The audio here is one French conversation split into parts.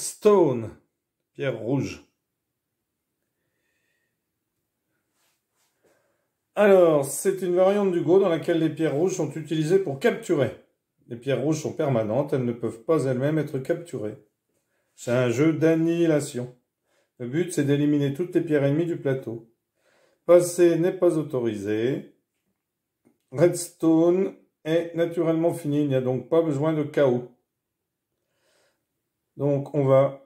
stone, pierre rouge. Alors, c'est une variante du Go dans laquelle les pierres rouges sont utilisées pour capturer. Les pierres rouges sont permanentes, elles ne peuvent pas elles-mêmes être capturées. C'est un jeu d'annihilation. Le but, c'est d'éliminer toutes les pierres ennemies du plateau. Passer n'est pas autorisé. Redstone est naturellement fini, il n'y a donc pas besoin de chaos. Donc on va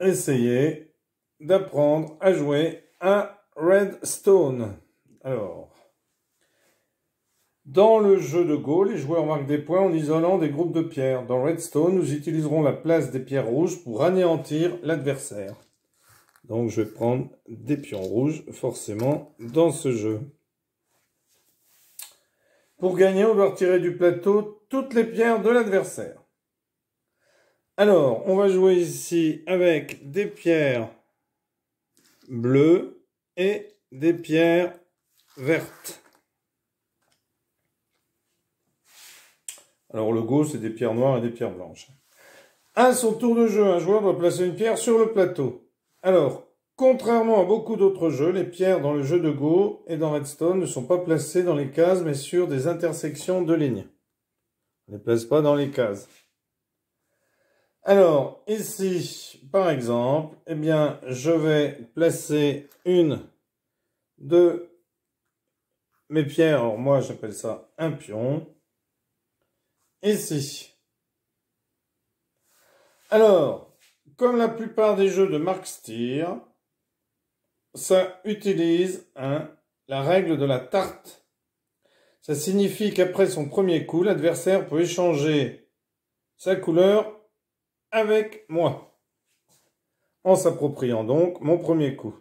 essayer d'apprendre à jouer à Redstone. Alors, dans le jeu de Go, les joueurs marquent des points en isolant des groupes de pierres. Dans Redstone, nous utiliserons la place des pierres rouges pour anéantir l'adversaire. Donc je vais prendre des pions rouges, forcément, dans ce jeu. Pour gagner, on doit retirer du plateau toutes les pierres de l'adversaire. Alors, on va jouer ici avec des pierres bleues et des pierres vertes. Alors le go, c'est des pierres noires et des pierres blanches. À son tour de jeu, un joueur doit placer une pierre sur le plateau. Alors, contrairement à beaucoup d'autres jeux, les pierres dans le jeu de go et dans Redstone ne sont pas placées dans les cases, mais sur des intersections de lignes. On ne les place pas dans les cases. Alors, ici, par exemple, eh bien, je vais placer une de mes pierres. Alors, moi, j'appelle ça un pion. Ici. Alors, comme la plupart des jeux de Mark Steer, ça utilise la règle de la tarte. Ça signifie qu'après son premier coup, l'adversaire peut échanger sa couleur avec moi, en s'appropriant donc mon premier coup.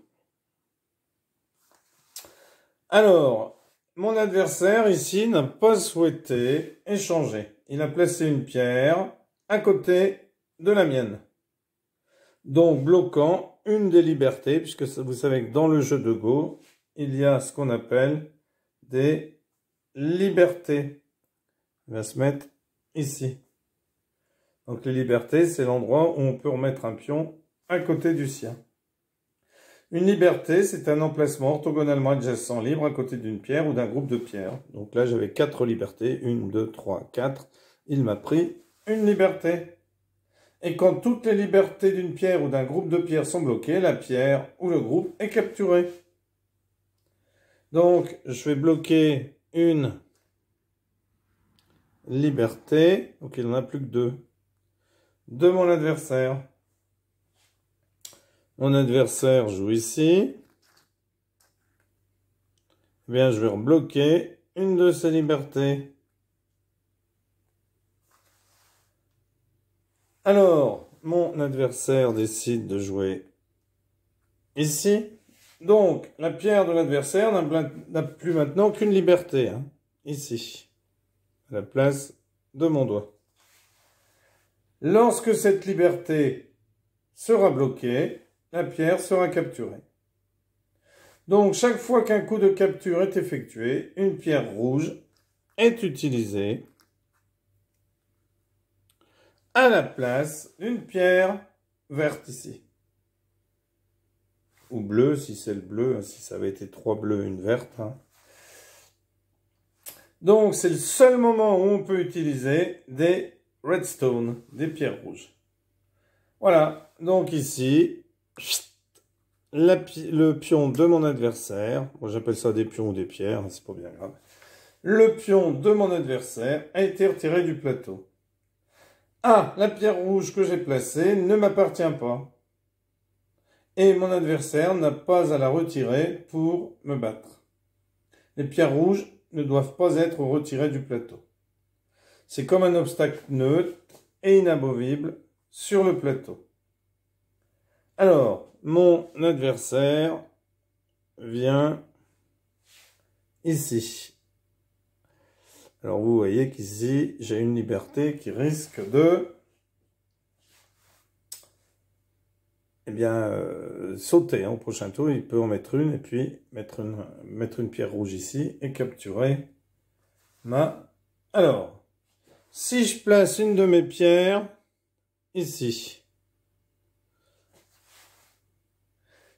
Alors, mon adversaire ici n'a pas souhaité échanger. Il a placé une pierre à côté de la mienne. Donc bloquant une des libertés, puisque vous savez que dans le jeu de Go, il y a ce qu'on appelle des libertés. Il va se mettre ici. Donc les libertés, c'est l'endroit où on peut remettre un pion à côté du sien. Une liberté, c'est un emplacement orthogonalement adjacent libre à côté d'une pierre ou d'un groupe de pierres. Donc là, j'avais quatre libertés. Une, deux, trois, quatre. Il m'a pris une liberté. Et quand toutes les libertés d'une pierre ou d'un groupe de pierres sont bloquées, la pierre ou le groupe est capturé. Donc, je vais bloquer une liberté. Donc, il n'en a plus que deux de mon adversaire. Mon adversaire joue ici. Eh bien, je vais rebloquer une de ses libertés. Alors, mon adversaire décide de jouer ici. Donc, la pierre de l'adversaire n'a plus maintenant qu'une liberté, hein. ici, à la place de mon doigt. Lorsque cette liberté sera bloquée, la pierre sera capturée. Donc chaque fois qu'un coup de capture est effectué, une pierre rouge est utilisée à la place d'une pierre verte ici. Ou bleue si c'est le bleu, hein, si ça avait été trois bleus, une verte. Hein. Donc c'est le seul moment où on peut utiliser des redstone, des pierres rouges. Voilà, donc ici, le pion de mon adversaire, j'appelle ça des pions ou des pierres, hein, c'est pas bien grave, le pion de mon adversaire a été retiré du plateau. Ah, la pierre rouge que j'ai placée ne m'appartient pas. Et mon adversaire n'a pas à la retirer pour me battre. Les pierres rouges ne doivent pas être retirées du plateau. C'est comme un obstacle neutre et inamovible sur le plateau. Alors, mon adversaire vient ici. Alors vous voyez qu'ici, j'ai une liberté qui risque de eh bien, euh, sauter. au prochain tour, il peut en mettre une et puis mettre mettre une pierre rouge ici et capturer ma... Alors, si je place une de mes pierres ici,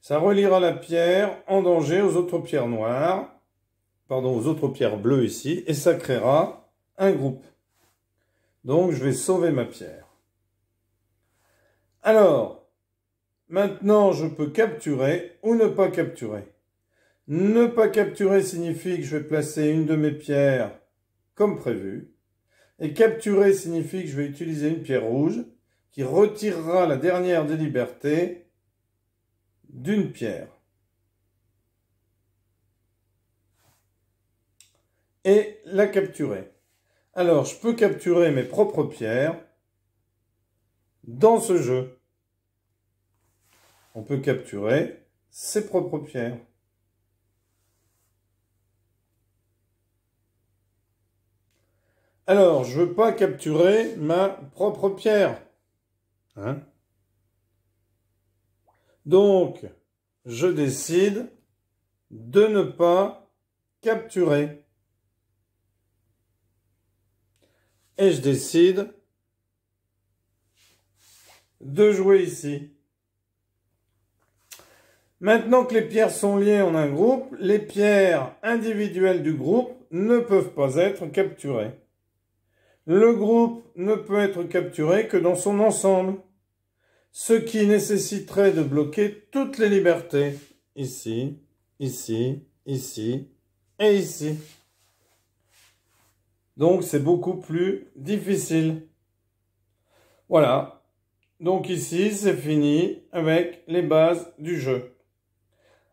ça reliera la pierre en danger aux autres pierres noires, pardon, aux autres pierres bleues ici, et ça créera un groupe. Donc je vais sauver ma pierre. Alors, maintenant je peux capturer ou ne pas capturer. Ne pas capturer signifie que je vais placer une de mes pierres comme prévu. Et capturer signifie que je vais utiliser une pierre rouge qui retirera la dernière des libertés d'une pierre. Et la capturer. Alors, je peux capturer mes propres pierres dans ce jeu. On peut capturer ses propres pierres. Alors, je veux pas capturer ma propre pierre. Hein Donc, je décide de ne pas capturer. Et je décide de jouer ici. Maintenant que les pierres sont liées en un groupe, les pierres individuelles du groupe ne peuvent pas être capturées le groupe ne peut être capturé que dans son ensemble, ce qui nécessiterait de bloquer toutes les libertés, ici, ici, ici et ici. Donc c'est beaucoup plus difficile. Voilà. Donc ici, c'est fini avec les bases du jeu.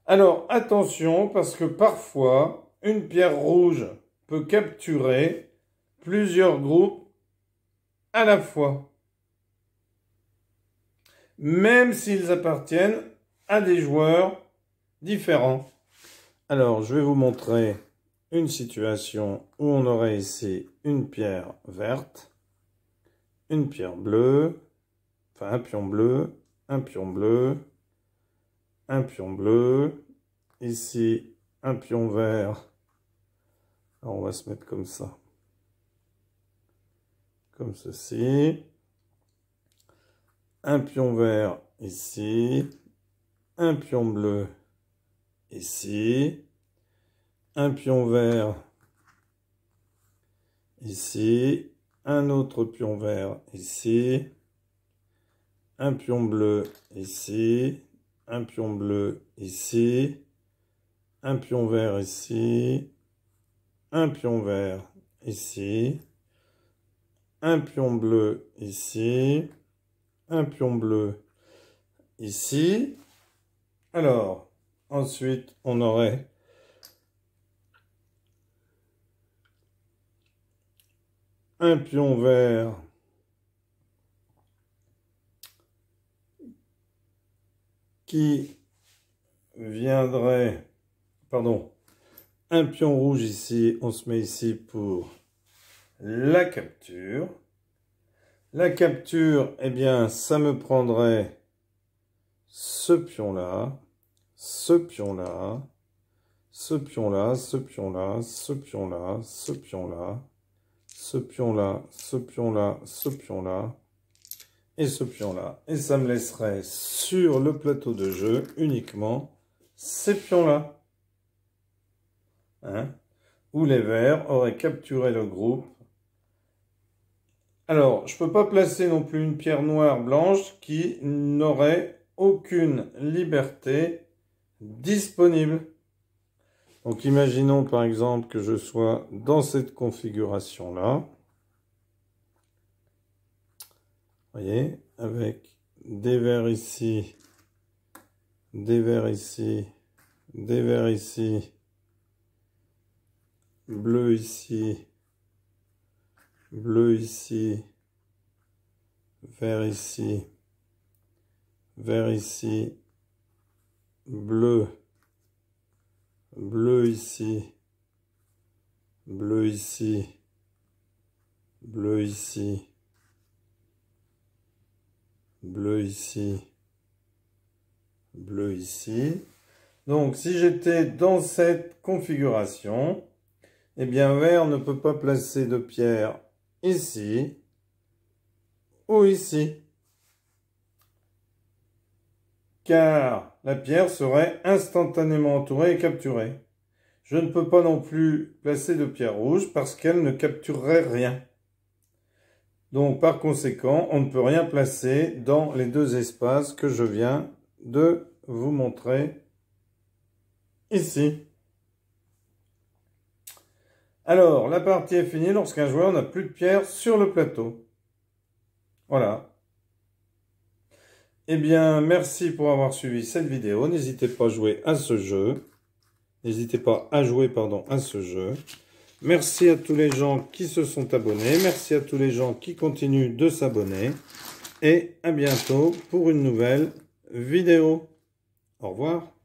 Alors attention, parce que parfois, une pierre rouge peut capturer plusieurs groupes à la fois, même s'ils appartiennent à des joueurs différents. Alors, je vais vous montrer une situation où on aurait ici une pierre verte, une pierre bleue, enfin un pion bleu, un pion bleu, un pion bleu, ici un pion vert. Alors, on va se mettre comme ça comme ceci. Un pion vert ici. Un pion bleu ici. Un pion vert ici. Un autre pion vert ici. Un pion bleu ici. Un pion bleu ici. Un pion vert ici. Un pion vert ici un pion bleu ici, un pion bleu ici. Alors, ensuite, on aurait un pion vert qui viendrait, pardon, un pion rouge ici, on se met ici pour la capture. La capture, eh bien, ça me prendrait ce pion-là, ce pion-là, ce pion-là, ce pion-là, ce pion-là, ce pion-là, ce pion-là, ce pion-là, ce pion-là, et ce pion-là. Et ça me laisserait sur le plateau de jeu uniquement ces pions-là. Hein Où les verts auraient capturé le groupe alors, je ne peux pas placer non plus une pierre noire blanche qui n'aurait aucune liberté disponible. Donc imaginons par exemple que je sois dans cette configuration-là. voyez, avec des verts ici, des verts ici, des verts ici, bleu ici, bleu ici, vert ici, vert ici, bleu, bleu ici, bleu ici, bleu ici, bleu ici, bleu ici. Donc si j'étais dans cette configuration, eh bien vert ne peut pas placer de pierre ici ou ici. Car la pierre serait instantanément entourée et capturée. Je ne peux pas non plus placer de pierre rouge parce qu'elle ne capturerait rien. Donc par conséquent, on ne peut rien placer dans les deux espaces que je viens de vous montrer ici. Alors, la partie est finie lorsqu'un joueur n'a plus de pierres sur le plateau. Voilà. Eh bien, merci pour avoir suivi cette vidéo. N'hésitez pas à jouer à ce jeu. N'hésitez pas à jouer, pardon, à ce jeu. Merci à tous les gens qui se sont abonnés. Merci à tous les gens qui continuent de s'abonner. Et à bientôt pour une nouvelle vidéo. Au revoir.